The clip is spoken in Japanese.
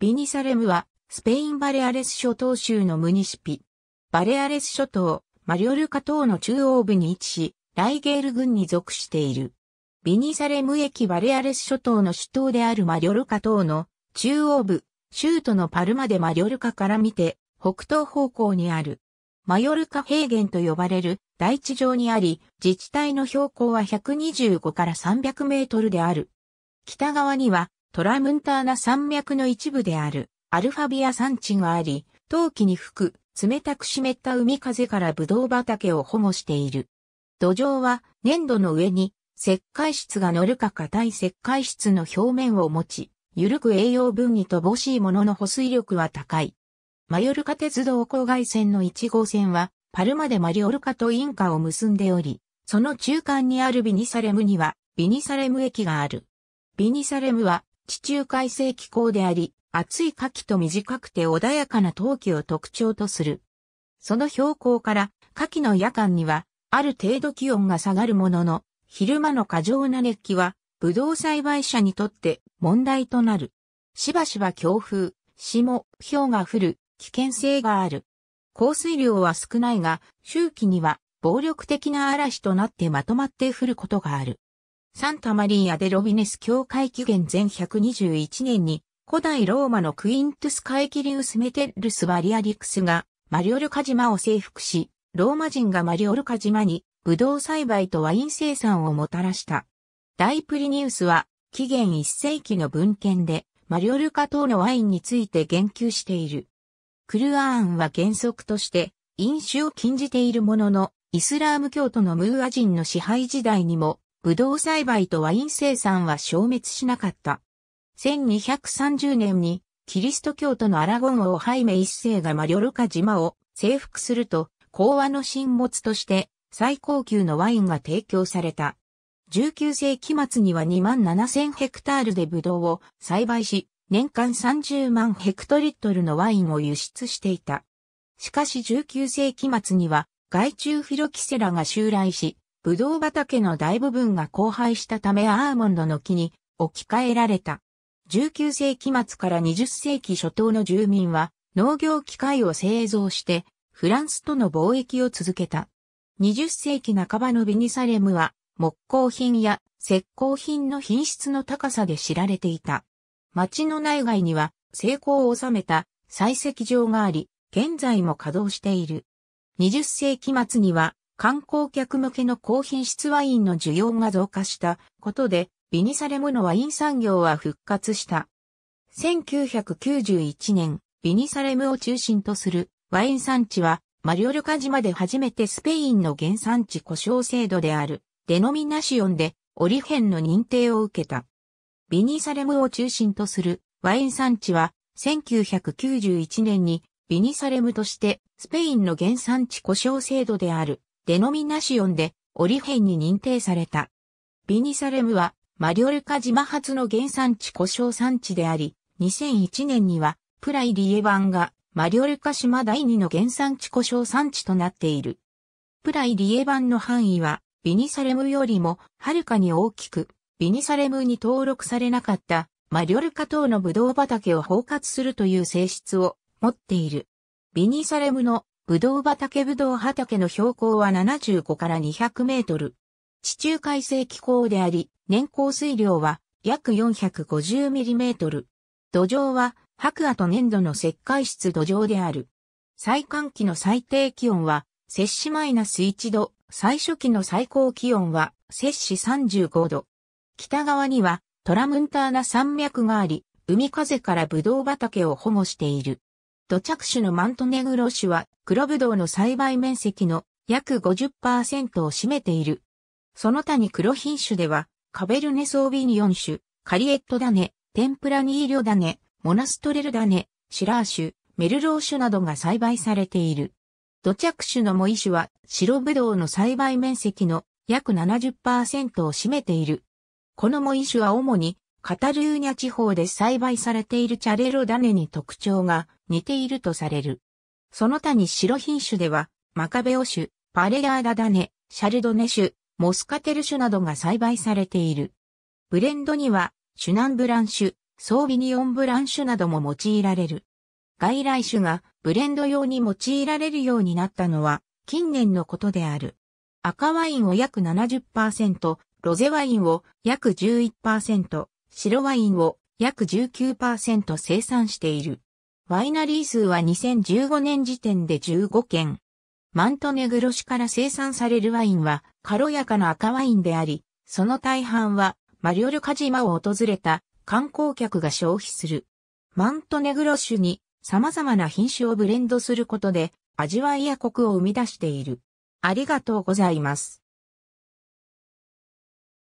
ビニサレムは、スペインバレアレス諸島州のムニシピ。バレアレス諸島、マリオルカ島の中央部に位置し、ライゲール郡に属している。ビニサレム駅バレアレス諸島の首都であるマリョルカ島の中央部、州都のパルマでマリョルカから見て、北東方向にある。マヨルカ平原と呼ばれる大地上にあり、自治体の標高は125から300メートルである。北側にはトラムンターナ山脈の一部であるアルファビア山地があり、冬季に吹く冷たく湿った海風からブドウ畑を保護している。土壌は粘土の上に石灰質が乗るか硬い石灰質の表面を持ち、緩く栄養分に乏しいものの保水力は高い。マヨルカ鉄道郊外線の1号線は、パルマでマリオルカとインカを結んでおり、その中間にあるビニサレムには、ビニサレム駅がある。ビニサレムは、地中海性気候であり、暑い夏季と短くて穏やかな冬季を特徴とする。その標高から夏季の夜間にはある程度気温が下がるものの、昼間の過剰な熱気は、ぶどう栽培者にとって問題となる。しばしば強風、霜、氷が降る危険性がある。降水量は少ないが、周期には暴力的な嵐となってまとまって降ることがある。サンタマリーア・デ・ロビネス教会紀元前121年に、古代ローマのクイントゥス・カエキリウス・メテルス・バリアリクスが、マリオルカ島を征服し、ローマ人がマリオルカ島に、ブドウ栽培とワイン生産をもたらした。大プリニウスは、紀元1世紀の文献で、マリオルカ島のワインについて言及している。クルアーンは原則として、飲酒を禁じているものの、イスラーム教徒のムーア人の支配時代にも、ブドウ栽培とワイン生産は消滅しなかった。1230年にキリスト教徒のアラゴン王ハイメ一世がマリョルカ島を征服すると、講和の沈没として最高級のワインが提供された。19世紀末には2万7000ヘクタールでブドウを栽培し、年間30万ヘクトリットルのワインを輸出していた。しかし19世紀末には害虫フィロキセラが襲来し、ブドウ畑の大部分が荒廃したためアーモンドの木に置き換えられた。19世紀末から20世紀初頭の住民は農業機械を製造してフランスとの貿易を続けた。20世紀半ばのビニサレムは木工品や石膏品の品質の高さで知られていた。町の内外には成功を収めた採石場があり、現在も稼働している。20世紀末には観光客向けの高品質ワインの需要が増加したことで、ビニサレムのワイン産業は復活した。1991年、ビニサレムを中心とするワイン産地は、マリオルカ島で初めてスペインの原産地故障制度である、デノミナシオンで、オリヘンの認定を受けた。ビニサレムを中心とするワイン産地は、1991年にビニサレムとしてスペインの原産地故障制度であるデノミナシオンでオリヘンに認定された。ビニサレムはマリョルカ島発の原産地故障産地であり、2001年にはプライリエンがマリョルカ島第二の原産地故障産地となっている。プライリエンの範囲はビニサレムよりもはるかに大きく、ビニサレムに登録されなかったマリョルカ島のブドウ畑を包括するという性質を持っている。ビニサレムのブドウ畑ブドウ畑の標高は75から200メートル。地中海性気候であり、年降水量は約450ミリメートル。土壌は白亜と粘土の石灰質土壌である。最寒期の最低気温は摂氏マイナス1度、最初期の最高気温は摂氏35度。北側にはトラムンターナ山脈があり、海風からブドウ畑を保護している。土着種のマントネグロ種は黒ぶどうの栽培面積の約50%を占めている。その他に黒品種では、カベルネソービニン種、カリエット種、テンプラニーリョ種、モナストレル種、シラー種、メルロー種などが栽培されている。土着種のモイ種は白ぶどうの栽培面積の約70%を占めている。このモイ種は主にカタルーニャ地方で栽培されているチャレロ種に特徴が似ているとされる。その他に白品種では、マカベオ種、パレアーダダネ、シャルドネ種、モスカテル種などが栽培されている。ブレンドには、シュナンブラン種、ソービニオンブラン種なども用いられる。外来種がブレンド用に用いられるようになったのは近年のことである。赤ワインを約70%、ロゼワインを約11%、白ワインを約19%生産している。ワイナリー数は2015年時点で15件。マントネグロ市から生産されるワインは軽やかな赤ワインであり、その大半はマリオルカジマを訪れた観光客が消費する。マントネグロ種に様々な品種をブレンドすることで味わいやコクを生み出している。ありがとうございます。